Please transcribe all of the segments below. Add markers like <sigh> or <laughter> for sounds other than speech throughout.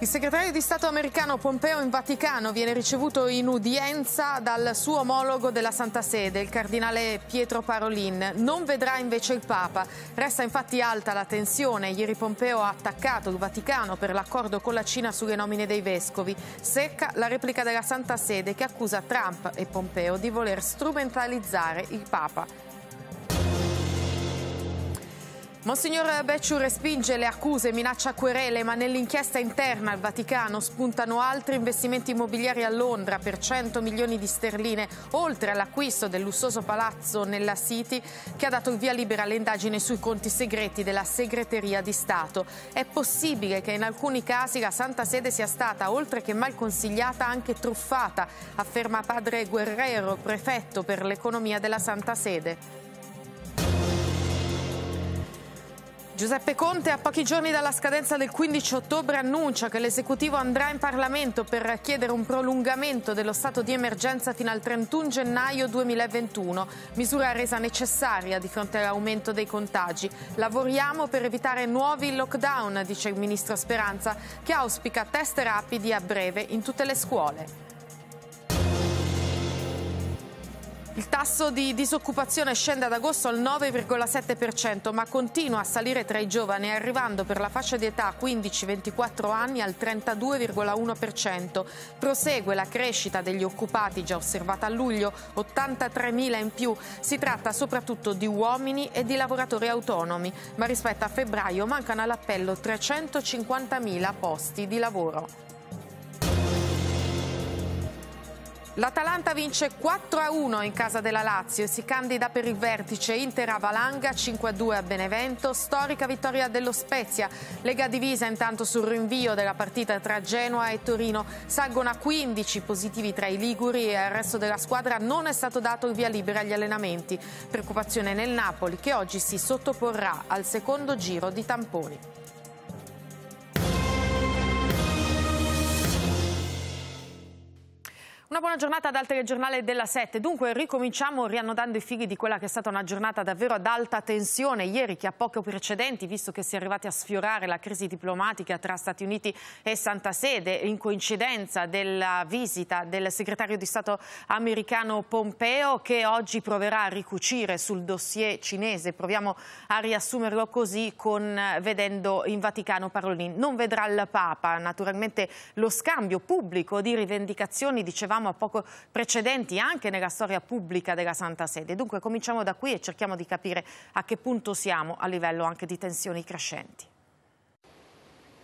Il segretario di Stato americano Pompeo in Vaticano viene ricevuto in udienza dal suo omologo della Santa Sede, il cardinale Pietro Parolin. Non vedrà invece il Papa. Resta infatti alta la tensione. Ieri Pompeo ha attaccato il Vaticano per l'accordo con la Cina sulle nomine dei vescovi. Secca la replica della Santa Sede che accusa Trump e Pompeo di voler strumentalizzare il Papa. Monsignor Becciu respinge le accuse, minaccia querele, ma nell'inchiesta interna al Vaticano spuntano altri investimenti immobiliari a Londra per 100 milioni di sterline, oltre all'acquisto del lussoso palazzo nella City che ha dato il via libera alle indagini sui conti segreti della Segreteria di Stato. È possibile che in alcuni casi la Santa Sede sia stata, oltre che mal consigliata, anche truffata, afferma padre Guerrero, prefetto per l'economia della Santa Sede. Giuseppe Conte, a pochi giorni dalla scadenza del 15 ottobre, annuncia che l'esecutivo andrà in Parlamento per chiedere un prolungamento dello stato di emergenza fino al 31 gennaio 2021, misura resa necessaria di fronte all'aumento dei contagi. Lavoriamo per evitare nuovi lockdown, dice il ministro Speranza, che auspica test rapidi a breve in tutte le scuole. Il tasso di disoccupazione scende ad agosto al 9,7%, ma continua a salire tra i giovani, arrivando per la fascia di età 15-24 anni al 32,1%. Prosegue la crescita degli occupati, già osservata a luglio, 83.000 in più. Si tratta soprattutto di uomini e di lavoratori autonomi, ma rispetto a febbraio mancano all'appello 350.000 posti di lavoro. L'Atalanta vince 4-1 in casa della Lazio e si candida per il vertice Inter Avalanga 5-2 a Benevento, storica vittoria dello Spezia, Lega divisa intanto sul rinvio della partita tra Genoa e Torino, salgono a 15 positivi tra i Liguri e al resto della squadra non è stato dato il via libera agli allenamenti, preoccupazione nel Napoli che oggi si sottoporrà al secondo giro di tamponi. Una buona giornata dal telegiornale della 7. Dunque ricominciamo riannodando i figli di quella che è stata una giornata davvero ad alta tensione ieri che ha poco precedenti visto che si è arrivati a sfiorare la crisi diplomatica tra Stati Uniti e Santa Sede in coincidenza della visita del segretario di Stato americano Pompeo che oggi proverà a ricucire sul dossier cinese. Proviamo a riassumerlo così con, vedendo in Vaticano Parolin. Non vedrà il Papa naturalmente lo scambio pubblico di rivendicazioni dicevamo ricordiamo, poco precedenti anche nella storia pubblica della Santa Sede. Dunque cominciamo da qui e cerchiamo di capire a che punto siamo a livello anche di tensioni crescenti.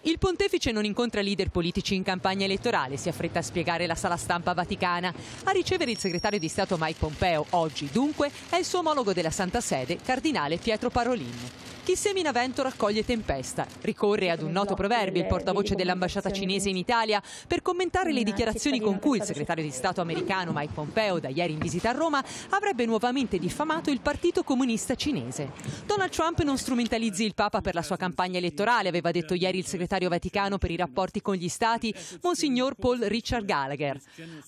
Il pontefice non incontra leader politici in campagna elettorale, si affretta a spiegare la sala stampa vaticana. A ricevere il segretario di Stato Mike Pompeo oggi, dunque, è il suo omologo della Santa Sede, cardinale Pietro Parolin. Chi semina vento raccoglie tempesta. Ricorre ad un noto proverbio il portavoce dell'ambasciata cinese in Italia per commentare le dichiarazioni con cui il segretario di Stato americano Mike Pompeo, da ieri in visita a Roma, avrebbe nuovamente diffamato il Partito Comunista Cinese. Donald Trump non strumentalizzi il Papa per la sua campagna elettorale, aveva detto ieri il segretario vaticano per i rapporti con gli Stati, Monsignor Paul Richard Gallagher.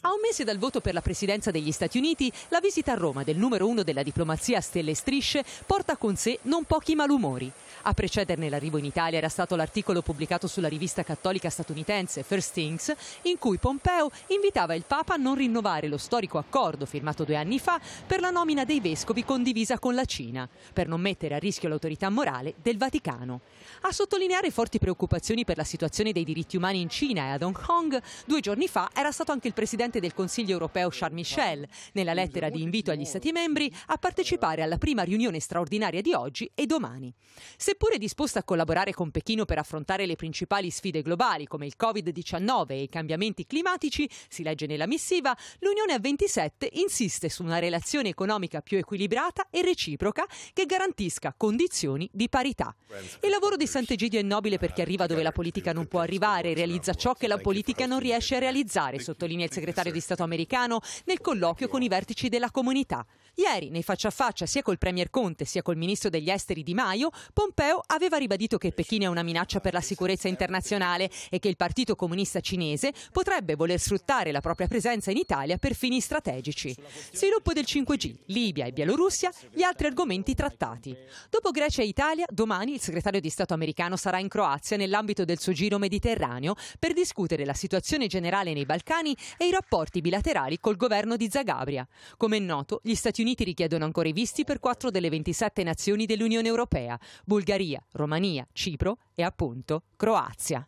A un mese dal voto per la presidenza degli Stati Uniti, la visita a Roma del numero uno della diplomazia Stelle e Strisce porta con sé non pochi malumori minori. A precederne l'arrivo in Italia era stato l'articolo pubblicato sulla rivista cattolica statunitense First Things, in cui Pompeo invitava il Papa a non rinnovare lo storico accordo firmato due anni fa per la nomina dei vescovi condivisa con la Cina, per non mettere a rischio l'autorità morale del Vaticano. A sottolineare forti preoccupazioni per la situazione dei diritti umani in Cina e ad Hong Kong, due giorni fa era stato anche il presidente del Consiglio europeo Charles Michel, nella lettera di invito agli Stati membri a partecipare alla prima riunione straordinaria di oggi e domani. Seppure disposta a collaborare con Pechino per affrontare le principali sfide globali come il Covid-19 e i cambiamenti climatici, si legge nella missiva, l'Unione a 27 insiste su una relazione economica più equilibrata e reciproca che garantisca condizioni di parità. Il lavoro di Sant'Egidio è nobile perché arriva dove la politica non può arrivare, e realizza ciò che la politica non riesce a realizzare, sottolinea il segretario di Stato americano nel colloquio con i vertici della comunità. Ieri, nei faccia a faccia sia col Premier Conte sia col Ministro degli Esteri Di Maio, Pompeo aveva ribadito che Pechino è una minaccia per la sicurezza internazionale e che il Partito Comunista Cinese potrebbe voler sfruttare la propria presenza in Italia per fini strategici. Sviluppo del 5G, Libia e Bielorussia, gli altri argomenti trattati. Dopo Grecia e Italia, domani il segretario di Stato americano sarà in Croazia nell'ambito del suo giro mediterraneo per discutere la situazione generale nei Balcani e i rapporti bilaterali col governo di Zagabria. Come è noto, gli Stati Uniti Stati Uniti richiedono ancora i visti per quattro delle 27 nazioni dell'Unione Europea, Bulgaria, Romania, Cipro e appunto Croazia.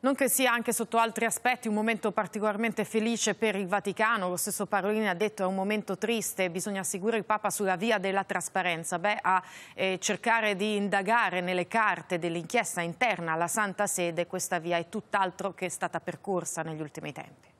Non che sia anche sotto altri aspetti un momento particolarmente felice per il Vaticano, lo stesso Parolini ha detto è un momento triste, bisogna seguire il Papa sulla via della trasparenza, beh, a eh, cercare di indagare nelle carte dell'inchiesta interna alla Santa Sede, questa via è tutt'altro che è stata percorsa negli ultimi tempi.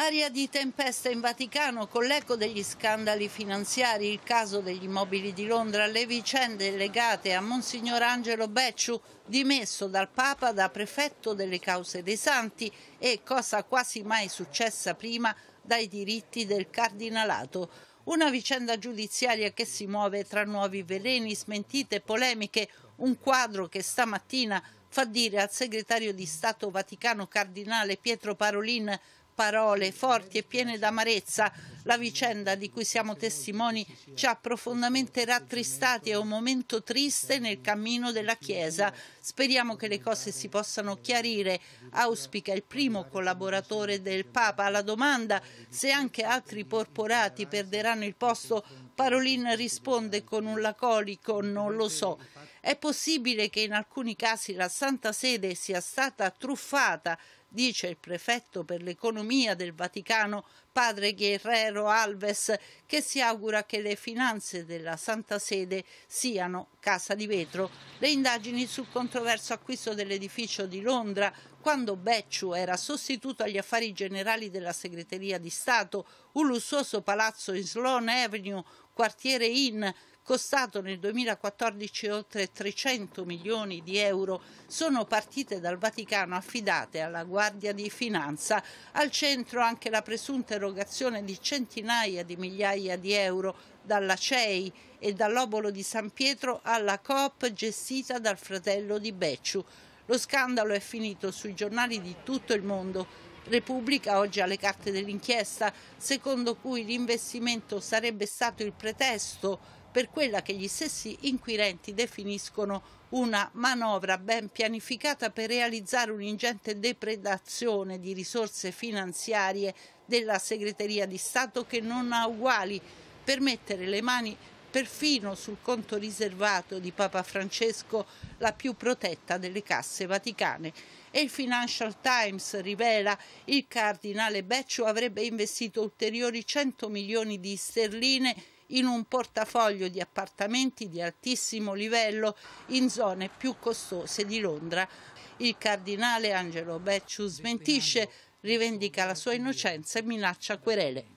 Aria di tempesta in Vaticano con l'eco degli scandali finanziari, il caso degli immobili di Londra, le vicende legate a Monsignor Angelo Becciu, dimesso dal Papa da prefetto delle cause dei santi e, cosa quasi mai successa prima, dai diritti del cardinalato. Una vicenda giudiziaria che si muove tra nuovi veleni, smentite, polemiche, un quadro che stamattina fa dire al segretario di Stato Vaticano Cardinale Pietro Parolin parole forti e piene d'amarezza. La vicenda di cui siamo testimoni ci ha profondamente rattristati, è un momento triste nel cammino della Chiesa. Speriamo che le cose si possano chiarire, auspica il primo collaboratore del Papa. Alla domanda se anche altri porporati perderanno il posto, Parolin risponde con un lacolico: non lo so. È possibile che in alcuni casi la Santa Sede sia stata truffata dice il prefetto per l'economia del Vaticano, padre Guerrero Alves, che si augura che le finanze della Santa Sede siano casa di vetro. Le indagini sul controverso acquisto dell'edificio di Londra, quando Becciu era sostituto agli affari generali della Segreteria di Stato, un lussuoso palazzo in Sloan Avenue, quartiere Inn, costato nel 2014 oltre 300 milioni di euro, sono partite dal Vaticano affidate alla Guardia di Finanza, al centro anche la presunta erogazione di centinaia di migliaia di euro dalla CEI e dall'obolo di San Pietro alla Coop gestita dal fratello di Becciu. Lo scandalo è finito sui giornali di tutto il mondo. Repubblica oggi ha le carte dell'inchiesta, secondo cui l'investimento sarebbe stato il pretesto per quella che gli stessi inquirenti definiscono una manovra ben pianificata per realizzare un'ingente depredazione di risorse finanziarie della Segreteria di Stato che non ha uguali per mettere le mani perfino sul conto riservato di Papa Francesco, la più protetta delle casse vaticane. E il Financial Times rivela il cardinale Beccio avrebbe investito ulteriori 100 milioni di sterline in un portafoglio di appartamenti di altissimo livello in zone più costose di Londra. Il cardinale Angelo Becciu smentisce, rivendica la sua innocenza e minaccia querele.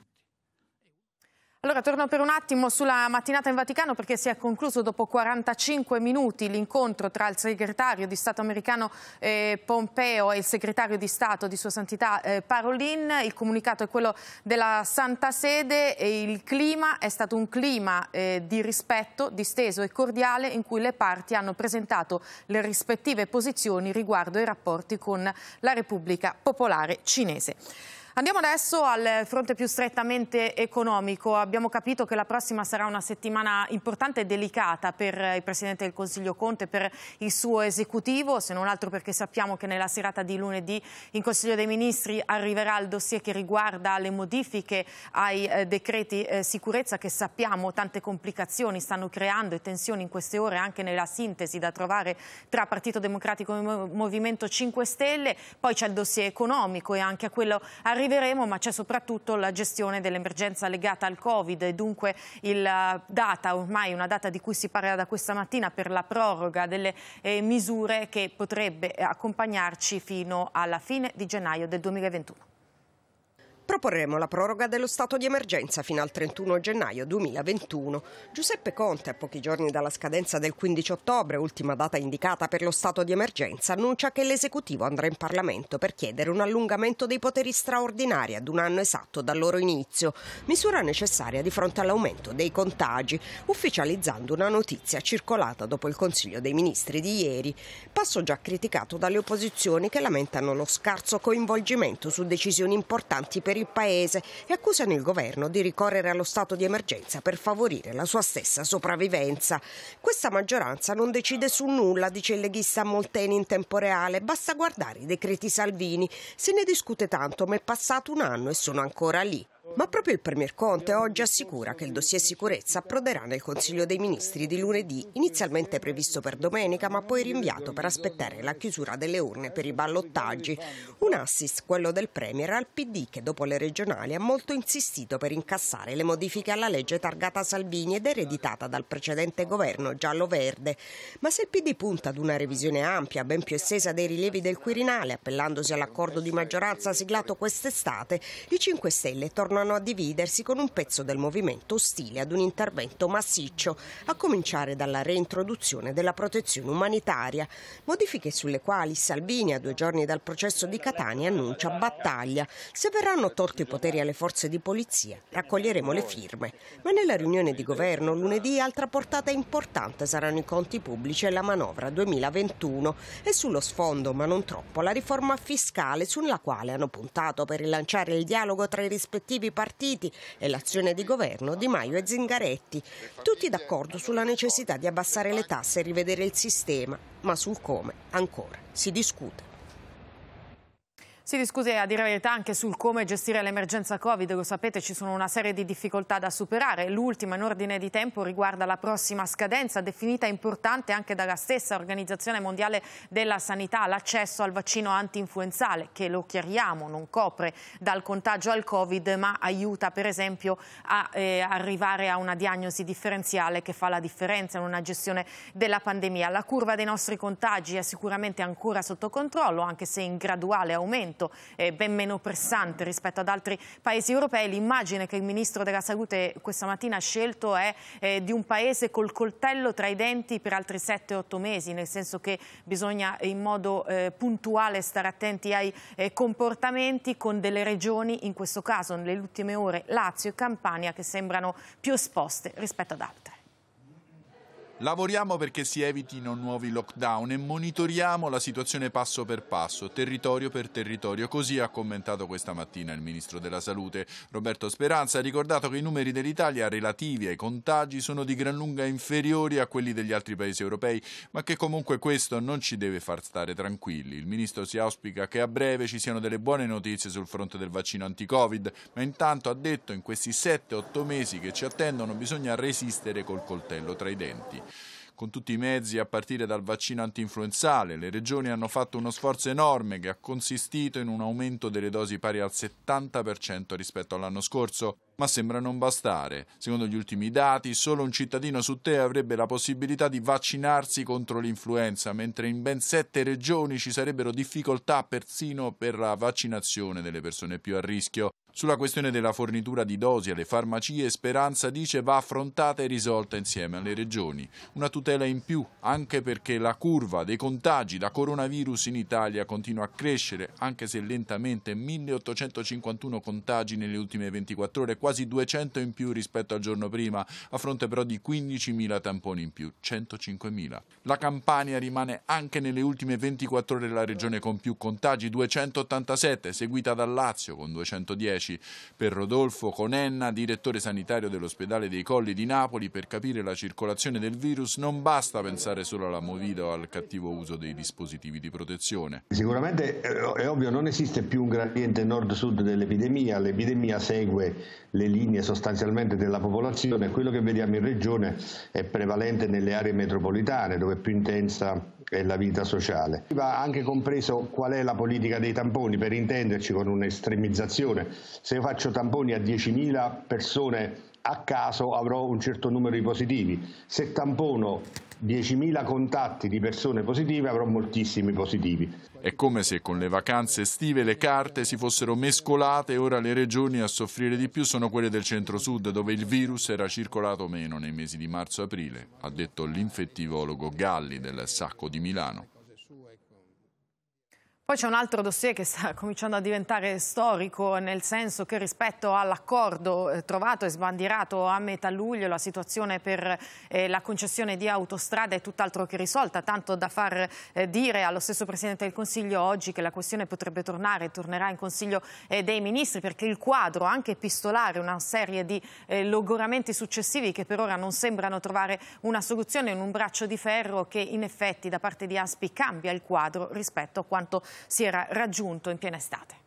Allora torno per un attimo sulla mattinata in Vaticano perché si è concluso dopo 45 minuti l'incontro tra il segretario di Stato americano eh, Pompeo e il segretario di Stato di Sua Santità eh, Parolin. Il comunicato è quello della Santa Sede e il clima è stato un clima eh, di rispetto, disteso e cordiale in cui le parti hanno presentato le rispettive posizioni riguardo ai rapporti con la Repubblica Popolare Cinese. Andiamo adesso al fronte più strettamente economico. Abbiamo capito che la prossima sarà una settimana importante e delicata per il Presidente del Consiglio Conte, per il suo esecutivo, se non altro perché sappiamo che nella serata di lunedì in Consiglio dei Ministri arriverà il dossier che riguarda le modifiche ai eh, decreti eh, sicurezza che sappiamo tante complicazioni stanno creando e tensioni in queste ore anche nella sintesi da trovare tra Partito Democratico e Movimento 5 Stelle. Poi c'è il dossier economico e anche a quello arrivato arriveremo, ma c'è soprattutto la gestione dell'emergenza legata al Covid e dunque il eh, data, ormai una data di cui si parla da questa mattina per la proroga delle eh, misure che potrebbe accompagnarci fino alla fine di gennaio del 2021 proporremo la proroga dello stato di emergenza fino al 31 gennaio 2021. Giuseppe Conte, a pochi giorni dalla scadenza del 15 ottobre, ultima data indicata per lo stato di emergenza, annuncia che l'esecutivo andrà in Parlamento per chiedere un allungamento dei poteri straordinari ad un anno esatto dal loro inizio, misura necessaria di fronte all'aumento dei contagi, ufficializzando una notizia circolata dopo il Consiglio dei Ministri di ieri, passo già criticato dalle opposizioni che lamentano lo scarso coinvolgimento su decisioni importanti per i il paese e accusano il governo di ricorrere allo stato di emergenza per favorire la sua stessa sopravvivenza. Questa maggioranza non decide su nulla, dice il leghista Molteni in tempo reale, basta guardare i decreti Salvini. Se ne discute tanto, ma è passato un anno e sono ancora lì. Ma proprio il Premier Conte oggi assicura che il dossier sicurezza approderà nel Consiglio dei Ministri di lunedì, inizialmente previsto per domenica, ma poi rinviato per aspettare la chiusura delle urne per i ballottaggi. Un assist, quello del Premier, al PD che dopo le regionali ha molto insistito per incassare le modifiche alla legge targata Salvini ed ereditata dal precedente governo giallo-verde. Ma se il PD punta ad una revisione ampia, ben più estesa dei rilievi del Quirinale, appellandosi all'accordo di maggioranza siglato quest'estate, i 5 Stelle tornano tornano a dividersi con un pezzo del movimento ostile ad un intervento massiccio, a cominciare dalla reintroduzione della protezione umanitaria, modifiche sulle quali Salvini a due giorni dal processo di Catania annuncia battaglia. Se verranno tolti i poteri alle forze di polizia, raccoglieremo le firme. Ma nella riunione di governo lunedì altra portata importante saranno i conti pubblici e la manovra 2021 e sullo sfondo, ma non troppo, la riforma fiscale sulla quale hanno puntato per rilanciare il dialogo tra i rispettivi rispettivi partiti e l'azione di governo di Maio e Zingaretti. Tutti d'accordo sulla necessità di abbassare le tasse e rivedere il sistema, ma sul come ancora si discute. Si discute a dire la verità anche sul come gestire l'emergenza Covid, lo sapete ci sono una serie di difficoltà da superare, l'ultima in ordine di tempo riguarda la prossima scadenza definita importante anche dalla stessa Organizzazione Mondiale della Sanità, l'accesso al vaccino antinfluenzale che lo chiariamo non copre dal contagio al Covid ma aiuta per esempio a eh, arrivare a una diagnosi differenziale che fa la differenza in una gestione della pandemia. La curva dei nostri contagi è sicuramente ancora sotto controllo anche se in graduale aumento molto eh, ben meno pressante rispetto ad altri paesi europei. L'immagine che il Ministro della Salute questa mattina ha scelto è eh, di un paese col coltello tra i denti per altri 7-8 mesi, nel senso che bisogna in modo eh, puntuale stare attenti ai eh, comportamenti con delle regioni, in questo caso nelle ultime ore Lazio e Campania, che sembrano più esposte rispetto ad altre. Lavoriamo perché si evitino nuovi lockdown e monitoriamo la situazione passo per passo, territorio per territorio. Così ha commentato questa mattina il ministro della Salute Roberto Speranza. Ha ricordato che i numeri dell'Italia relativi ai contagi sono di gran lunga inferiori a quelli degli altri paesi europei, ma che comunque questo non ci deve far stare tranquilli. Il ministro si auspica che a breve ci siano delle buone notizie sul fronte del vaccino anti-Covid, ma intanto ha detto in questi 7-8 mesi che ci attendono bisogna resistere col coltello tra i denti con tutti i mezzi a partire dal vaccino antinfluenzale. Le regioni hanno fatto uno sforzo enorme che ha consistito in un aumento delle dosi pari al 70% rispetto all'anno scorso, ma sembra non bastare. Secondo gli ultimi dati, solo un cittadino su tre avrebbe la possibilità di vaccinarsi contro l'influenza, mentre in ben sette regioni ci sarebbero difficoltà persino per la vaccinazione delle persone più a rischio. Sulla questione della fornitura di dosi alle farmacie, Speranza dice va affrontata e risolta insieme alle regioni. Una tutela in più, anche perché la curva dei contagi da coronavirus in Italia continua a crescere, anche se lentamente 1851 contagi nelle ultime 24 ore, quasi 200 in più rispetto al giorno prima, a fronte però di 15.000 tamponi in più, 105.000. La Campania rimane anche nelle ultime 24 ore la regione con più contagi, 287, seguita dal Lazio con 210 10 per Rodolfo Conenna, direttore sanitario dell'ospedale dei Colli di Napoli, per capire la circolazione del virus non basta pensare solo alla movida o al cattivo uso dei dispositivi di protezione. Sicuramente eh, è ovvio non esiste più un gradiente nord-sud dell'epidemia, l'epidemia segue le linee sostanzialmente della popolazione. Quello che vediamo in regione è prevalente nelle aree metropolitane dove è più intensa è la vita sociale. Va anche compreso qual è la politica dei tamponi, per intenderci con un'estremizzazione. Se io faccio tamponi a 10.000 persone a caso avrò un certo numero di positivi. Se tampono 10.000 contatti di persone positive avrò moltissimi positivi. È come se con le vacanze estive le carte si fossero mescolate e ora le regioni a soffrire di più sono quelle del centro-sud dove il virus era circolato meno nei mesi di marzo-aprile, ha detto l'infettivologo Galli del Sacco di Milano. Poi c'è un altro dossier che sta <laughs> cominciando a diventare storico, nel senso che rispetto all'accordo eh, trovato e sbandierato a metà luglio, la situazione per eh, la concessione di autostrada è tutt'altro che risolta, tanto da far eh, dire allo stesso Presidente del Consiglio oggi che la questione potrebbe tornare, tornerà in Consiglio dei Ministri, perché il quadro, anche epistolare, una serie di logoramenti successivi che per ora non sembrano trovare una soluzione in un braccio di ferro che in effetti da parte di Aspi cambia il quadro rispetto a quanto si era raggiunto in piena estate.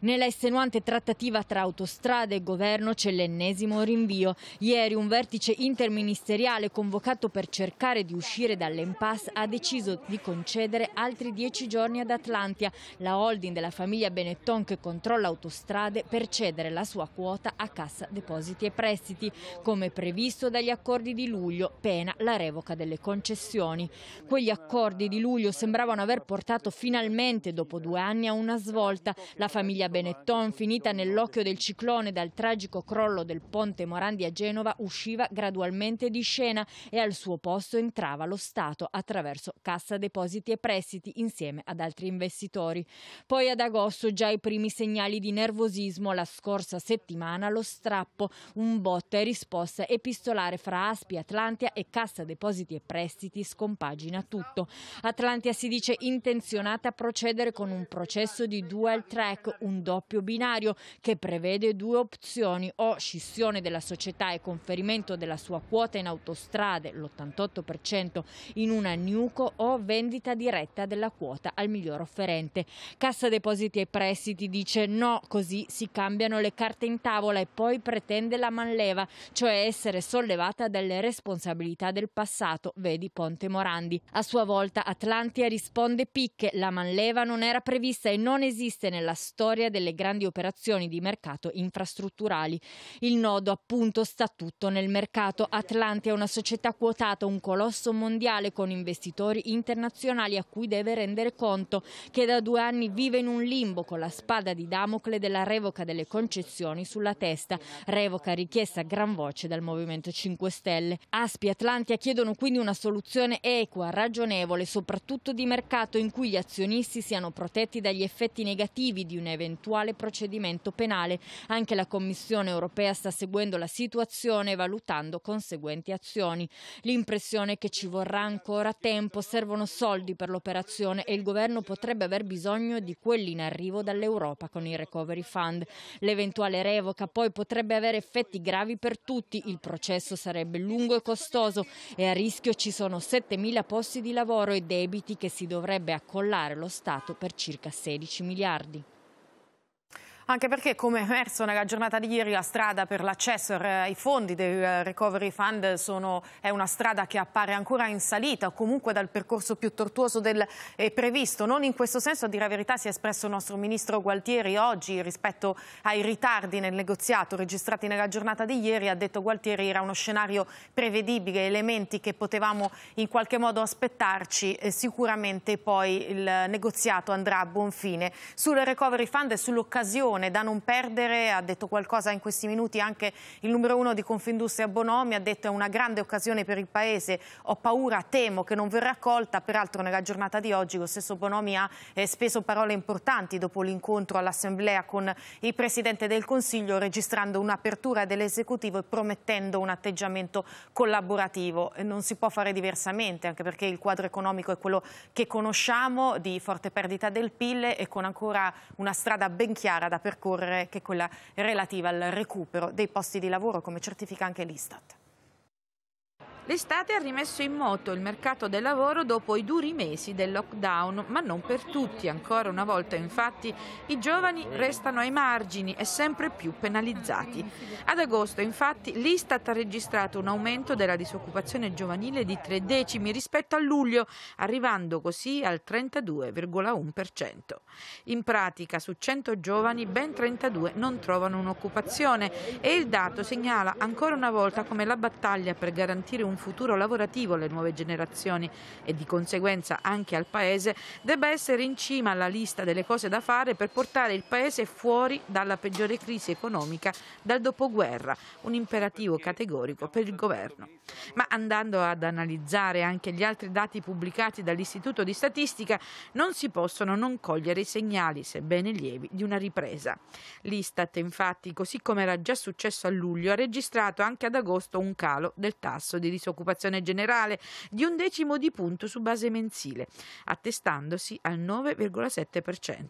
Nella estenuante trattativa tra autostrade e governo c'è l'ennesimo rinvio. Ieri un vertice interministeriale convocato per cercare di uscire dall'impasse ha deciso di concedere altri dieci giorni ad Atlantia, la holding della famiglia Benetton che controlla autostrade, per cedere la sua quota a Cassa Depositi e Prestiti, come previsto dagli accordi di luglio, pena la revoca delle concessioni. Quegli accordi di luglio sembravano aver portato finalmente, dopo due anni, a una svolta. La famiglia Benetton, finita nell'occhio del ciclone dal tragico crollo del ponte Morandi a Genova, usciva gradualmente di scena e al suo posto entrava lo Stato attraverso Cassa Depositi e Prestiti insieme ad altri investitori. Poi ad agosto già i primi segnali di nervosismo, la scorsa settimana lo strappo, un botta e risposta epistolare fra Aspi, Atlantia e Cassa Depositi e Prestiti scompagina tutto. Atlantia si dice intenzionata a procedere con un processo di dual track, un doppio binario che prevede due opzioni o scissione della società e conferimento della sua quota in autostrade, l'88%, in una Nuco o vendita diretta della quota al miglior offerente. Cassa Depositi e Prestiti dice no, così si cambiano le carte in tavola e poi pretende la manleva, cioè essere sollevata dalle responsabilità del passato, vedi Ponte Morandi. A sua volta Atlantia risponde picche, la manleva non era prevista e non esiste nella storia seguire delle grandi operazioni di mercato infrastrutturali. Il nodo appunto sta tutto nel mercato. Atlantia è una società quotata, un colosso mondiale con investitori internazionali a cui deve rendere conto, che da due anni vive in un limbo con la spada di Damocle della revoca delle concessioni sulla testa, revoca richiesta a gran voce dal Movimento 5 Stelle. Aspi e Atlantia chiedono quindi una soluzione equa, ragionevole, soprattutto di mercato in cui gli azionisti siano protetti dagli effetti negativi di un'eventuale eventuale procedimento penale. Anche la Commissione europea sta seguendo la situazione e valutando conseguenti azioni. L'impressione è che ci vorrà ancora tempo, servono soldi per l'operazione e il governo potrebbe aver bisogno di quelli in arrivo dall'Europa con il Recovery Fund. L'eventuale revoca poi potrebbe avere effetti gravi per tutti, il processo sarebbe lungo e costoso e a rischio ci sono 7.000 posti di lavoro e debiti che si dovrebbe accollare lo Stato per circa 16 miliardi anche perché come emerso nella giornata di ieri la strada per l'accesso ai fondi del eh, Recovery Fund sono, è una strada che appare ancora in salita o comunque dal percorso più tortuoso del eh, previsto. Non in questo senso, a dire la verità, si è espresso il nostro ministro Gualtieri oggi rispetto ai ritardi nel negoziato registrati nella giornata di ieri. Ha detto Gualtieri era uno scenario prevedibile, elementi che potevamo in qualche modo aspettarci. Eh, sicuramente poi il negoziato andrà a buon fine. Sul Recovery Fund e sull'occasione attenzione da non perdere, ha detto qualcosa in questi minuti anche il numero uno di Confindustria Bonomi, ha detto è una grande occasione per il Paese, ho paura, temo che non verrà accolta, peraltro nella giornata di oggi lo stesso Bonomi ha eh, speso parole importanti dopo l'incontro all'Assemblea con il Presidente del Consiglio, registrando un'apertura dell'esecutivo e promettendo un atteggiamento collaborativo. Non si può fare diversamente, anche perché il quadro economico è quello che conosciamo, di forte perdita del PIL e con ancora una strada ben chiara da percorrere percorrere che è quella relativa al recupero dei posti di lavoro come certifica anche l'Istat. L'estate ha rimesso in moto il mercato del lavoro dopo i duri mesi del lockdown, ma non per tutti. Ancora una volta, infatti, i giovani restano ai margini e sempre più penalizzati. Ad agosto, infatti, l'Istat ha registrato un aumento della disoccupazione giovanile di tre decimi rispetto a luglio, arrivando così al 32,1%. In pratica, su 100 giovani, ben 32 non trovano un'occupazione e il dato segnala ancora una volta come la battaglia per garantire un futuro lavorativo alle nuove generazioni e di conseguenza anche al Paese, debba essere in cima alla lista delle cose da fare per portare il Paese fuori dalla peggiore crisi economica dal dopoguerra, un imperativo categorico per il governo. Ma andando ad analizzare anche gli altri dati pubblicati dall'Istituto di Statistica, non si possono non cogliere i segnali, sebbene lievi, di una ripresa. L'Istat, infatti, così come era già successo a luglio, ha registrato anche ad agosto un calo del tasso di risorse disoccupazione generale di un decimo di punto su base mensile, attestandosi al 9,7%.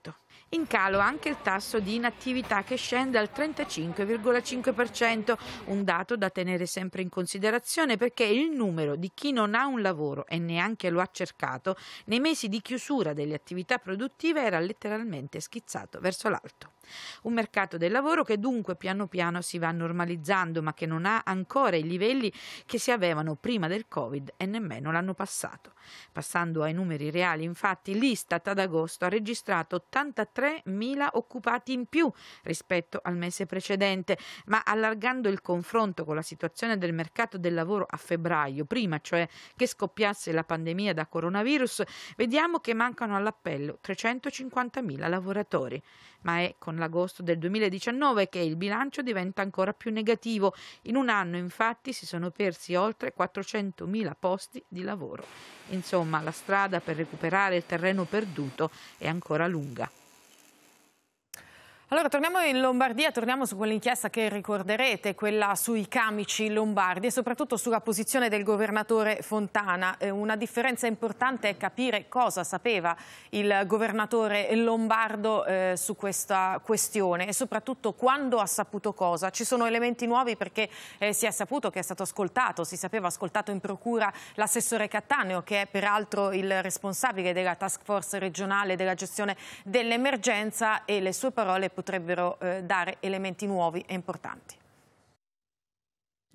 In calo anche il tasso di inattività che scende al 35,5%, un dato da tenere sempre in considerazione perché il numero di chi non ha un lavoro e neanche lo ha cercato nei mesi di chiusura delle attività produttive era letteralmente schizzato verso l'alto. Un mercato del lavoro che dunque piano piano si va normalizzando ma che non ha ancora i livelli che si avevano esistevano prima del Covid e nemmeno l'anno passato. Passando ai numeri reali, infatti, l'Istat ad agosto ha registrato 83.000 occupati in più rispetto al mese precedente, ma allargando il confronto con la situazione del mercato del lavoro a febbraio, prima cioè che scoppiasse la pandemia da coronavirus, vediamo che mancano all'appello 350.000 lavoratori ma è con l'agosto del 2019 che il bilancio diventa ancora più negativo. In un anno infatti si sono persi oltre 400.000 posti di lavoro. Insomma, la strada per recuperare il terreno perduto è ancora lunga. Allora, torniamo in Lombardia, torniamo su quell'inchiesta che ricorderete, quella sui camici lombardi e soprattutto sulla posizione del governatore Fontana. Eh, una differenza importante è capire cosa sapeva il governatore lombardo eh, su questa questione e soprattutto quando ha saputo cosa. Ci sono elementi nuovi perché eh, si è saputo che è stato ascoltato, si sapeva ascoltato in procura l'assessore Cattaneo, che è peraltro il responsabile della task force regionale della gestione dell'emergenza e le sue parole potrebbero eh, dare elementi nuovi e importanti.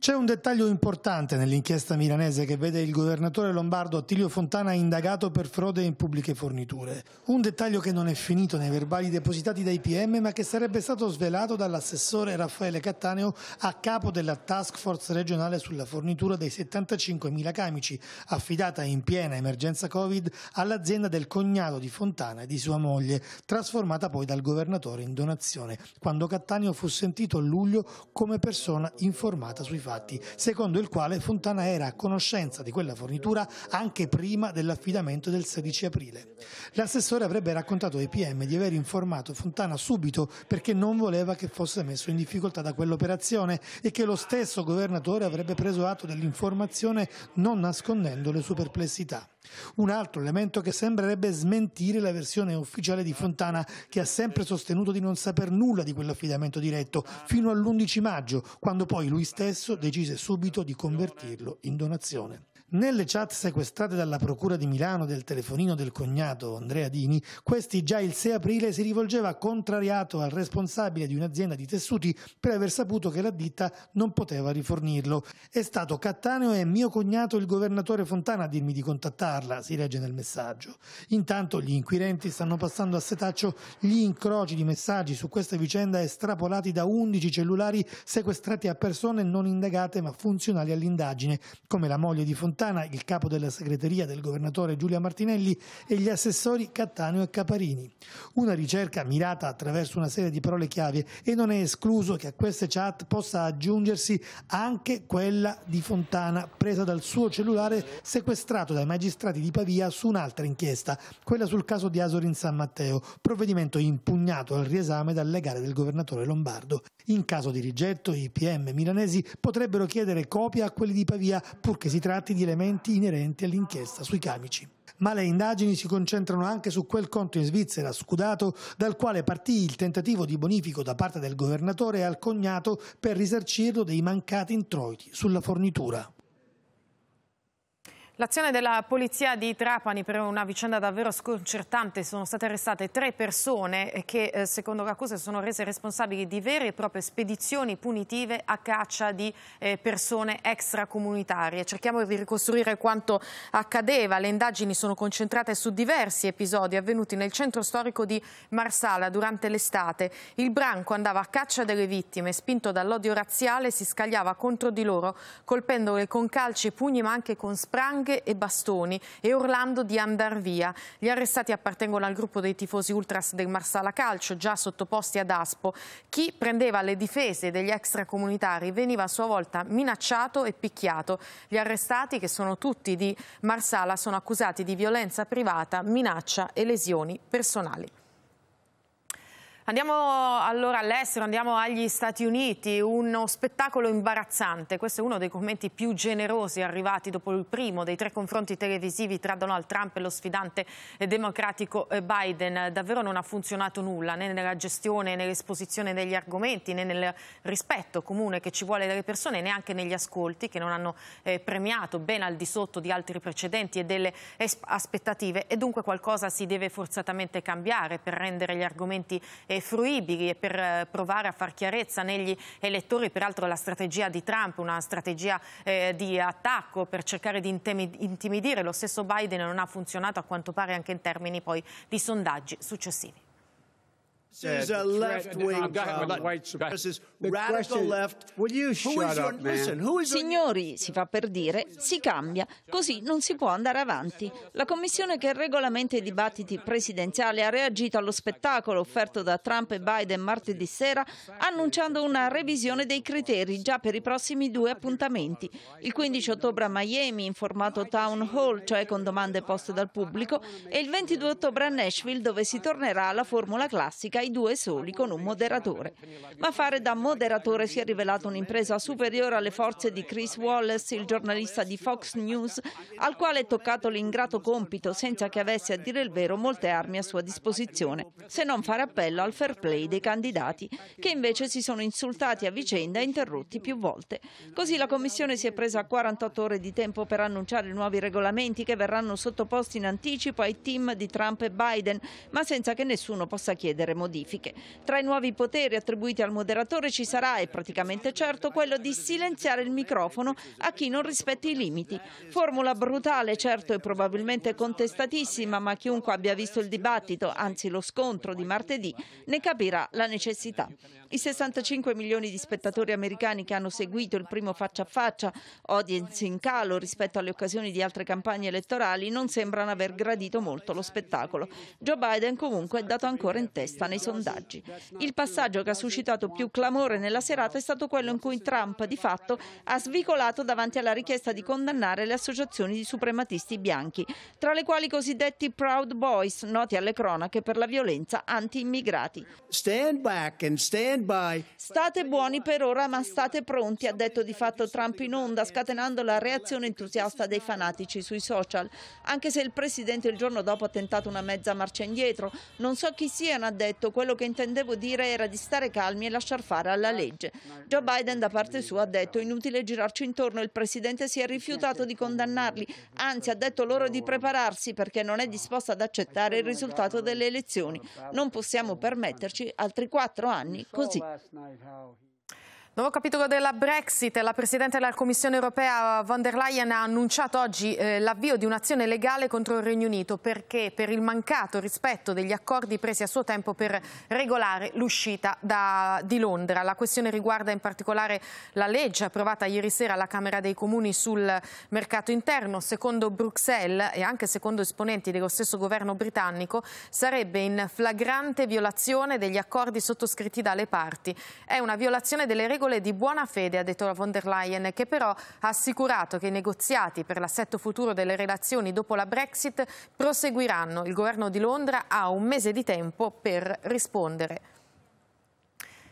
C'è un dettaglio importante nell'inchiesta milanese che vede il governatore lombardo Attilio Fontana indagato per frode in pubbliche forniture. Un dettaglio che non è finito nei verbali depositati dai PM ma che sarebbe stato svelato dall'assessore Raffaele Cattaneo a capo della task force regionale sulla fornitura dei 75.000 camici affidata in piena emergenza Covid all'azienda del cognato di Fontana e di sua moglie trasformata poi dal governatore in donazione quando Cattaneo fu sentito a luglio come persona informata sui fatti infatti, secondo il quale Fontana era a conoscenza di quella fornitura anche prima dell'affidamento del 16 aprile. L'assessore avrebbe raccontato ai PM di aver informato Fontana subito perché non voleva che fosse messo in difficoltà da quell'operazione e che lo stesso governatore avrebbe preso atto dell'informazione non nascondendo le sue perplessità. Un altro elemento che sembrerebbe smentire la versione ufficiale di Fontana, che ha sempre sostenuto di non saper nulla di quell'affidamento diretto, fino all'11 maggio, quando poi lui stesso decise subito di convertirlo in donazione. Nelle chat sequestrate dalla Procura di Milano del telefonino del cognato Andrea Dini, questi già il 6 aprile si rivolgeva contrariato al responsabile di un'azienda di tessuti per aver saputo che la ditta non poteva rifornirlo. È stato Cattaneo e mio cognato il governatore Fontana a dirmi di contattarla, si legge nel messaggio. Intanto gli inquirenti stanno passando a setaccio gli incroci di messaggi su questa vicenda estrapolati da 11 cellulari sequestrati a persone non indagate ma funzionali all'indagine, come la moglie di Fontana Fontana, il capo della segreteria del governatore Giulia Martinelli e gli assessori Cattaneo e Caparini. Una ricerca mirata attraverso una serie di parole chiave e non è escluso che a queste chat possa aggiungersi anche quella di Fontana presa dal suo cellulare sequestrato dai magistrati di Pavia su un'altra inchiesta, quella sul caso di Asorin San Matteo, provvedimento impugnato al riesame dal legale del governatore Lombardo. In caso di rigetto i PM milanesi potrebbero chiedere copia a quelli di Pavia purché si tratti di elementi elementi inerenti all'inchiesta sui camici. Ma le indagini si concentrano anche su quel conto in Svizzera scudato dal quale partì il tentativo di bonifico da parte del governatore al cognato per risarcirlo dei mancati introiti sulla fornitura. L'azione della polizia di Trapani per una vicenda davvero sconcertante. Sono state arrestate tre persone che, eh, secondo l'accuse, sono rese responsabili di vere e proprie spedizioni punitive a caccia di eh, persone extracomunitarie. Cerchiamo di ricostruire quanto accadeva. Le indagini sono concentrate su diversi episodi avvenuti nel centro storico di Marsala durante l'estate. Il branco andava a caccia delle vittime, spinto dall'odio razziale, si scagliava contro di loro, colpendole con calci e pugni ma anche con sprang spranghe e bastoni e urlando di andar via. Gli arrestati appartengono al gruppo dei tifosi ultras del Marsala Calcio, già sottoposti ad Aspo. Chi prendeva le difese degli extracomunitari veniva a sua volta minacciato e picchiato. Gli arrestati, che sono tutti di Marsala, sono accusati di violenza privata, minaccia e lesioni personali. Andiamo allora all'estero, andiamo agli Stati Uniti, uno spettacolo imbarazzante. Questo è uno dei commenti più generosi arrivati dopo il primo dei tre confronti televisivi tra Donald Trump e lo sfidante democratico eh, Biden. Davvero non ha funzionato nulla, né nella gestione, né nell'esposizione degli argomenti, né nel rispetto comune che ci vuole dalle persone, né anche negli ascolti che non hanno eh, premiato ben al di sotto di altri precedenti e delle aspettative. E dunque qualcosa si deve forzatamente cambiare per rendere gli argomenti e fruibili e per eh, provare a far chiarezza negli elettori, peraltro la strategia di Trump, una strategia eh, di attacco per cercare di intimidire lo stesso Biden non ha funzionato a quanto pare anche in termini poi di sondaggi successivi. This a left wing white radical left. Will you shut up, listen, who is Signori, si fa per dire, si cambia, così non si può andare avanti. La commissione che regolamenta i dibattiti presidenziali ha reagito allo spettacolo offerto da Trump e Biden martedì sera annunciando una revisione dei criteri già per i prossimi due appuntamenti. Il 15 ottobre a Miami in formato town hall, cioè con domande poste dal pubblico, e il 22 ottobre a Nashville dove si tornerà alla formula classica dai due soli con un moderatore. Ma fare da moderatore si è rivelato un'impresa superiore alle forze di Chris Wallace, il giornalista di Fox News, al quale è toccato l'ingrato compito senza che avesse a dire il vero molte armi a sua disposizione, se non fare appello al fair play dei candidati, che invece si sono insultati a vicenda e interrotti più volte. Così la Commissione si è presa 48 ore di tempo per annunciare i nuovi regolamenti che verranno sottoposti in anticipo ai team di Trump e Biden, ma senza che nessuno possa chiedere modifiche modifiche. Tra i nuovi poteri attribuiti al moderatore ci sarà, è praticamente certo, quello di silenziare il microfono a chi non rispetti i limiti. Formula brutale, certo, e probabilmente contestatissima, ma chiunque abbia visto il dibattito, anzi lo scontro di martedì, ne capirà la necessità. I 65 milioni di spettatori americani che hanno seguito il primo faccia a faccia, audience in calo rispetto alle occasioni di altre campagne elettorali, non sembrano aver gradito molto lo spettacolo. Joe Biden comunque è dato ancora in testa nei sondaggi. Il passaggio che ha suscitato più clamore nella serata è stato quello in cui Trump di fatto ha svicolato davanti alla richiesta di condannare le associazioni di suprematisti bianchi, tra le quali i cosiddetti Proud Boys, noti alle cronache per la violenza anti-immigrati. State buoni per ora ma state pronti, ha detto di fatto Trump in onda, scatenando la reazione entusiasta dei fanatici sui social. Anche se il Presidente il giorno dopo ha tentato una mezza marcia indietro, non so chi siano, ha detto, quello che intendevo dire era di stare calmi e lasciar fare alla legge. Joe Biden da parte sua ha detto inutile girarci intorno, il Presidente si è rifiutato di condannarli, anzi ha detto loro di prepararsi perché non è disposto ad accettare il risultato delle elezioni. Non possiamo permetterci altri quattro anni così. Nuovo capitolo della Brexit. La Presidente della Commissione europea von der Leyen ha annunciato oggi eh, l'avvio di un'azione legale contro il Regno Unito perché per il mancato rispetto degli accordi presi a suo tempo per regolare l'uscita di Londra. La questione riguarda in particolare la legge approvata ieri sera alla Camera dei Comuni sul mercato interno. Secondo Bruxelles e anche secondo esponenti dello stesso governo britannico sarebbe in flagrante violazione degli accordi sottoscritti dalle parti. È una violazione delle regole regole di buona fede, ha detto la von der Leyen, che però ha assicurato che i negoziati per l'assetto futuro delle relazioni dopo la Brexit proseguiranno. Il governo di Londra ha un mese di tempo per rispondere.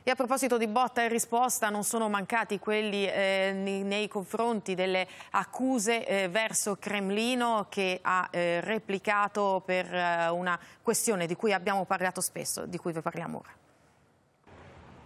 E a proposito di botta e risposta, non sono mancati quelli eh, nei confronti delle accuse eh, verso Cremlino che ha eh, replicato per eh, una questione di cui abbiamo parlato spesso, di cui vi parliamo ora.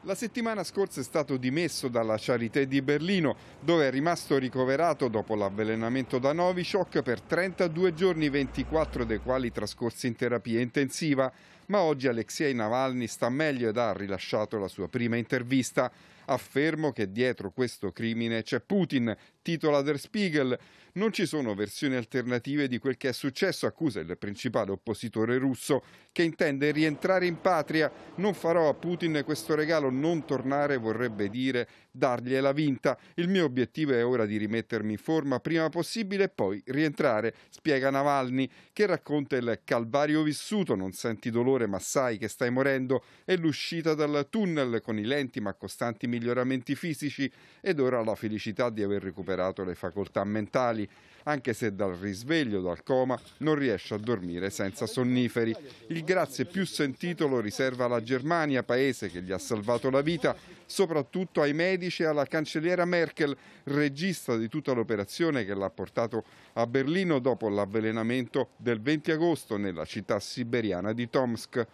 La settimana scorsa è stato dimesso dalla Charité di Berlino, dove è rimasto ricoverato dopo l'avvelenamento da Novichok per 32 giorni, 24 dei quali trascorsi in terapia intensiva. Ma oggi Alexei Navalny sta meglio ed ha rilasciato la sua prima intervista. Affermo che dietro questo crimine c'è Putin, titola Der Spiegel. Non ci sono versioni alternative di quel che è successo, accusa il principale oppositore russo che intende rientrare in patria. Non farò a Putin questo regalo, non tornare vorrebbe dire dargliela vinta. Il mio obiettivo è ora di rimettermi in forma prima possibile e poi rientrare, spiega Navalny, che racconta il calvario vissuto, non senti dolore ma sai che stai morendo, e l'uscita dal tunnel con i lenti ma costanti miglioramenti fisici ed ora la felicità di aver recuperato recuperato le facoltà mentali, anche se dal risveglio, dal coma, non riesce a dormire senza sonniferi. Il grazie più sentito lo riserva alla Germania, paese che gli ha salvato la vita, soprattutto ai medici e alla cancelliera Merkel, regista di tutta l'operazione che l'ha portato a Berlino dopo l'avvelenamento del 20 agosto nella città siberiana di Tomsk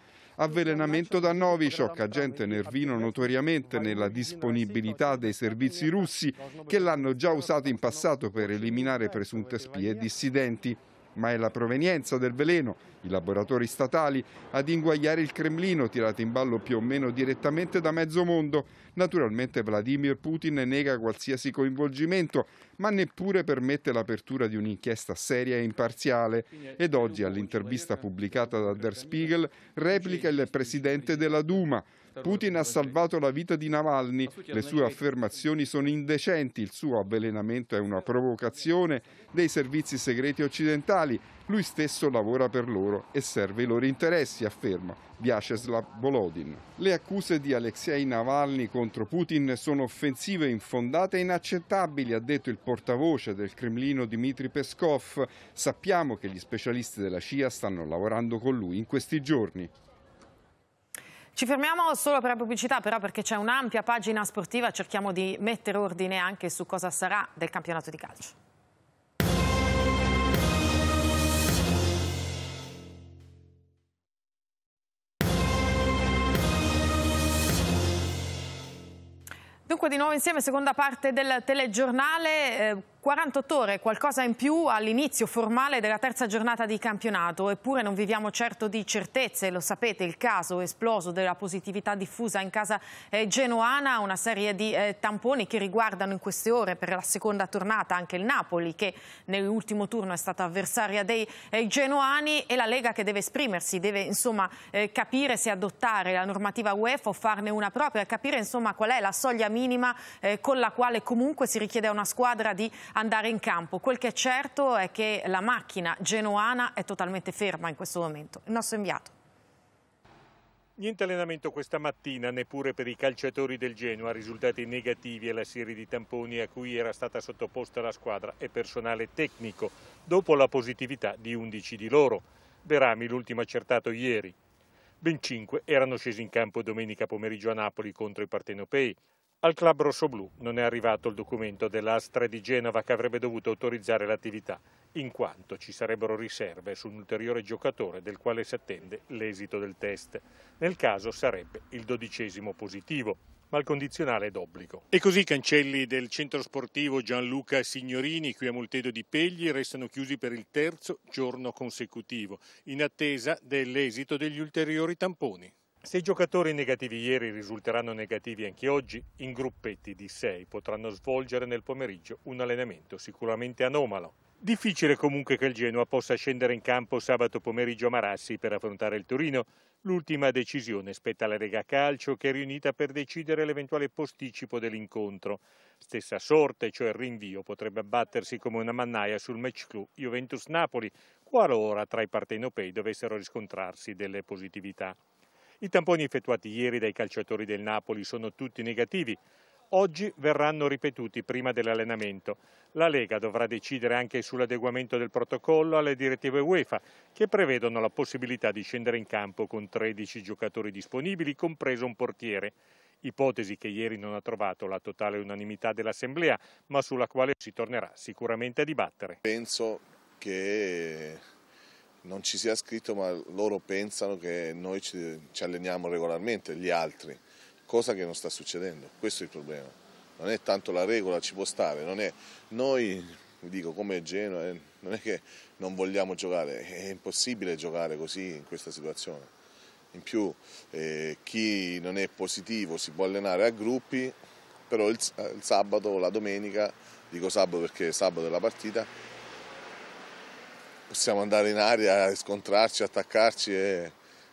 avvelenamento da Novichok, agente nervino notoriamente nella disponibilità dei servizi russi che l'hanno già usato in passato per eliminare presunte spie e dissidenti ma è la provenienza del veleno, i laboratori statali, ad inguagliare il Cremlino, tirato in ballo più o meno direttamente da mezzo mondo. Naturalmente Vladimir Putin nega qualsiasi coinvolgimento, ma neppure permette l'apertura di un'inchiesta seria e imparziale. Ed oggi all'intervista pubblicata da Der Spiegel replica il presidente della Duma, Putin ha salvato la vita di Navalny, le sue affermazioni sono indecenti, il suo avvelenamento è una provocazione dei servizi segreti occidentali, lui stesso lavora per loro e serve i loro interessi, afferma Vyacheslav Volodin. Le accuse di Alexei Navalny contro Putin sono offensive, infondate e inaccettabili, ha detto il portavoce del Cremlino Dmitry Peskov. Sappiamo che gli specialisti della CIA stanno lavorando con lui in questi giorni. Ci fermiamo solo per la pubblicità, però perché c'è un'ampia pagina sportiva, cerchiamo di mettere ordine anche su cosa sarà del campionato di calcio. Dunque di nuovo insieme, seconda parte del telegiornale. Eh, 48 ore, qualcosa in più all'inizio formale della terza giornata di campionato, eppure non viviamo certo di certezze, lo sapete, il caso esploso della positività diffusa in casa eh, genoana, una serie di eh, tamponi che riguardano in queste ore per la seconda tornata anche il Napoli che nell'ultimo turno è stata avversaria dei eh, genoani e la Lega che deve esprimersi, deve insomma eh, capire se adottare la normativa UEFA o farne una propria, capire insomma qual è la soglia minima eh, con la quale comunque si richiede a una squadra di andare in campo. Quel che è certo è che la macchina genoana è totalmente ferma in questo momento. Il nostro inviato. Niente allenamento questa mattina, neppure per i calciatori del Genoa, risultati negativi alla serie di tamponi a cui era stata sottoposta la squadra e personale tecnico, dopo la positività di 11 di loro. Berami l'ultimo accertato ieri. Ben 5 erano scesi in campo domenica pomeriggio a Napoli contro i partenopei, al club rossoblù non è arrivato il documento dell'Astra di Genova che avrebbe dovuto autorizzare l'attività, in quanto ci sarebbero riserve su un ulteriore giocatore del quale si attende l'esito del test. Nel caso sarebbe il dodicesimo positivo, ma il condizionale è d'obbligo. E così i cancelli del centro sportivo Gianluca Signorini qui a Moltedo di Pegli restano chiusi per il terzo giorno consecutivo, in attesa dell'esito degli ulteriori tamponi. Se i giocatori negativi ieri risulteranno negativi anche oggi, in gruppetti di sei potranno svolgere nel pomeriggio un allenamento sicuramente anomalo. Difficile comunque che il Genoa possa scendere in campo sabato pomeriggio a Marassi per affrontare il Torino. L'ultima decisione spetta alla Lega Calcio che è riunita per decidere l'eventuale posticipo dell'incontro. Stessa sorte, cioè il rinvio, potrebbe abbattersi come una mannaia sul match clou Juventus-Napoli, qualora tra i partenopei dovessero riscontrarsi delle positività. I tamponi effettuati ieri dai calciatori del Napoli sono tutti negativi. Oggi verranno ripetuti prima dell'allenamento. La Lega dovrà decidere anche sull'adeguamento del protocollo alle direttive UEFA, che prevedono la possibilità di scendere in campo con 13 giocatori disponibili, compreso un portiere. Ipotesi che ieri non ha trovato la totale unanimità dell'Assemblea, ma sulla quale si tornerà sicuramente a dibattere. Penso che non ci sia scritto ma loro pensano che noi ci, ci alleniamo regolarmente, gli altri, cosa che non sta succedendo, questo è il problema. Non è tanto la regola, ci può stare, non è noi, dico come Genoa, eh, non è che non vogliamo giocare, è impossibile giocare così in questa situazione. In più eh, chi non è positivo si può allenare a gruppi, però il, eh, il sabato, la domenica, dico sabato perché sabato è la partita, possiamo andare in aria, scontrarci, attaccarci e,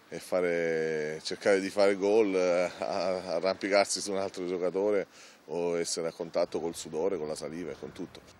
e fare, cercare di fare gol, eh, arrampicarsi su un altro giocatore o essere a contatto col sudore, con la saliva e con tutto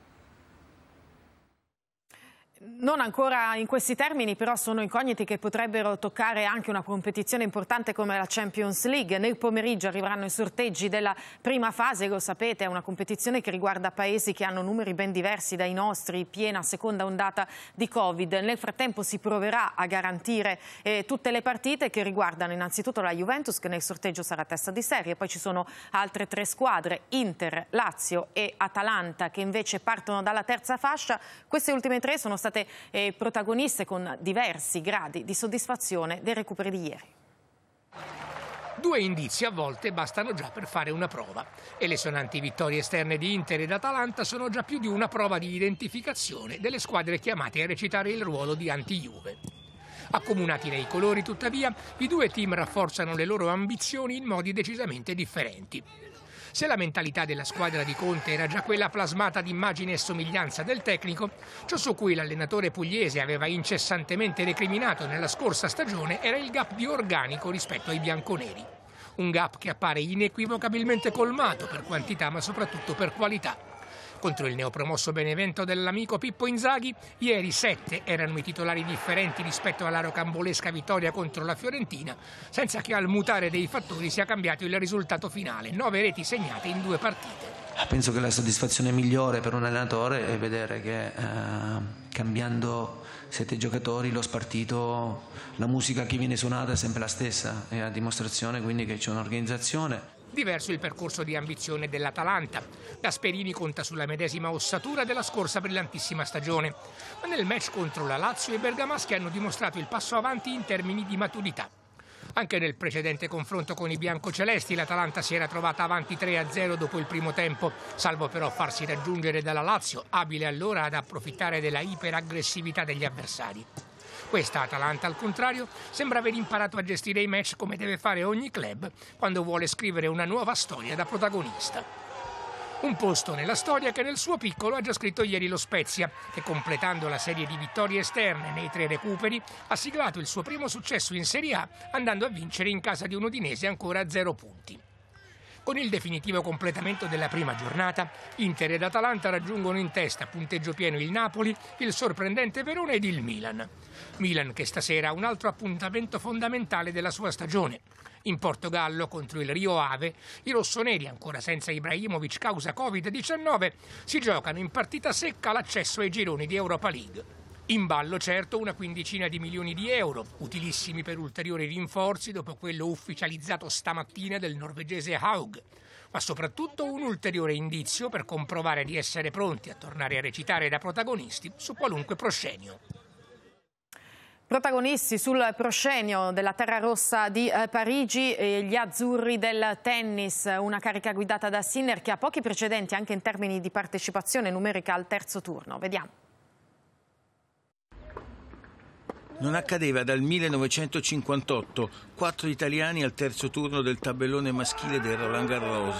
non ancora in questi termini, però sono incogniti che potrebbero toccare anche una competizione importante come la Champions League. Nel pomeriggio arriveranno i sorteggi della prima fase, lo sapete, è una competizione che riguarda paesi che hanno numeri ben diversi dai nostri, piena seconda ondata di Covid. Nel frattempo si proverà a garantire eh, tutte le partite che riguardano innanzitutto la Juventus, che nel sorteggio sarà testa di serie, poi ci sono altre tre squadre, Inter, Lazio e Atalanta, che invece partono dalla terza fascia. Queste ultime tre sono state state eh, protagoniste con diversi gradi di soddisfazione dei recuperi di ieri. Due indizi a volte bastano già per fare una prova e le sonanti vittorie esterne di Inter ed Atalanta sono già più di una prova di identificazione delle squadre chiamate a recitare il ruolo di anti-Juve. Accomunati nei colori, tuttavia, i due team rafforzano le loro ambizioni in modi decisamente differenti. Se la mentalità della squadra di Conte era già quella plasmata d'immagine e somiglianza del tecnico, ciò su cui l'allenatore pugliese aveva incessantemente recriminato nella scorsa stagione era il gap di organico rispetto ai bianconeri. Un gap che appare inequivocabilmente colmato per quantità ma soprattutto per qualità. Contro il neopromosso Benevento dell'amico Pippo Inzaghi, ieri sette erano i titolari differenti rispetto alla rocambolesca vittoria contro la Fiorentina, senza che al mutare dei fattori sia cambiato il risultato finale, nove reti segnate in due partite. Penso che la soddisfazione migliore per un allenatore è vedere che eh, cambiando sette giocatori lo spartito, la musica che viene suonata è sempre la stessa, è a dimostrazione quindi che c'è un'organizzazione. Diverso il percorso di ambizione dell'Atalanta. Gasperini conta sulla medesima ossatura della scorsa brillantissima stagione, ma nel match contro la Lazio i bergamaschi hanno dimostrato il passo avanti in termini di maturità. Anche nel precedente confronto con i biancocelesti l'Atalanta si era trovata avanti 3-0 dopo il primo tempo, salvo però farsi raggiungere dalla Lazio, abile allora ad approfittare della iperaggressività degli avversari. Questa Atalanta, al contrario, sembra aver imparato a gestire i match come deve fare ogni club quando vuole scrivere una nuova storia da protagonista. Un posto nella storia che nel suo piccolo ha già scritto ieri lo Spezia, che completando la serie di vittorie esterne nei tre recuperi ha siglato il suo primo successo in Serie A andando a vincere in casa di un Udinese ancora a zero punti. Con il definitivo completamento della prima giornata, Inter ed Atalanta raggiungono in testa punteggio pieno il Napoli, il sorprendente Verona ed il Milan. Milan che stasera ha un altro appuntamento fondamentale della sua stagione. In Portogallo contro il Rio Ave, i rossoneri, ancora senza Ibrahimovic causa Covid-19, si giocano in partita secca l'accesso ai gironi di Europa League. In ballo certo una quindicina di milioni di euro, utilissimi per ulteriori rinforzi dopo quello ufficializzato stamattina del norvegese Haug, ma soprattutto un ulteriore indizio per comprovare di essere pronti a tornare a recitare da protagonisti su qualunque proscenio. Protagonisti sul proscenio della Terra Rossa di eh, Parigi, eh, gli azzurri del tennis, una carica guidata da Sinner che ha pochi precedenti anche in termini di partecipazione numerica al terzo turno. Vediamo. non accadeva dal 1958, quattro italiani al terzo turno del tabellone maschile del Roland Garros.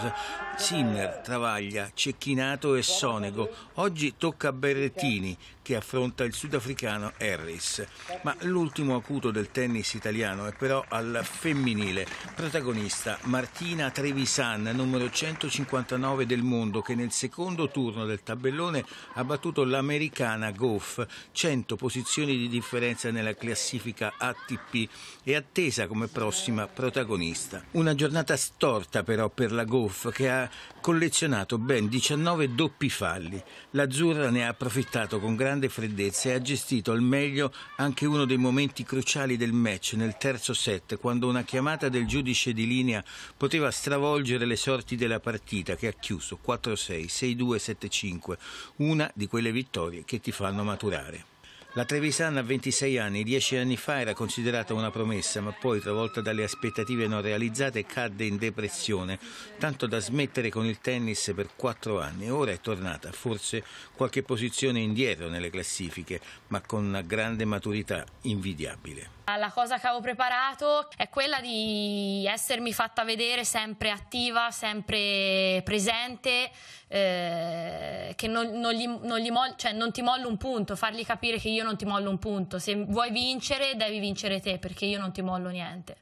Sinner, Travaglia, Cecchinato e Sonego. Oggi tocca a Berrettini che affronta il sudafricano Harris. Ma l'ultimo acuto del tennis italiano è però al femminile. Protagonista Martina Trevisan, numero 159 del mondo, che nel secondo turno del tabellone ha battuto l'americana Goff, 100 posizioni di differenza nella classifica ATP e attesa come prossima protagonista. Una giornata storta però per la Goff che ha collezionato ben 19 doppi falli. L'Azzurra ne ha approfittato con grande freddezza e ha gestito al meglio anche uno dei momenti cruciali del match nel terzo set quando una chiamata del giudice di linea poteva stravolgere le sorti della partita che ha chiuso 4-6, 6-2, 7-5, una di quelle vittorie che ti fanno maturare. La Trevisana a 26 anni, dieci anni fa, era considerata una promessa, ma poi, travolta dalle aspettative non realizzate, cadde in depressione, tanto da smettere con il tennis per quattro anni. Ora è tornata, forse qualche posizione indietro nelle classifiche, ma con una grande maturità invidiabile. La cosa che avevo preparato è quella di essermi fatta vedere sempre attiva, sempre presente, eh, che non, non, gli, non, gli mol, cioè non ti mollo un punto, fargli capire che io non ti mollo un punto. Se vuoi vincere, devi vincere te, perché io non ti mollo niente.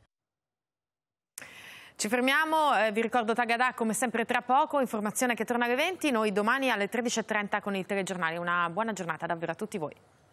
Ci fermiamo, eh, vi ricordo Tagadà come sempre tra poco, informazione che torna alle 20, noi domani alle 13.30 con il telegiornale. Una buona giornata davvero a tutti voi.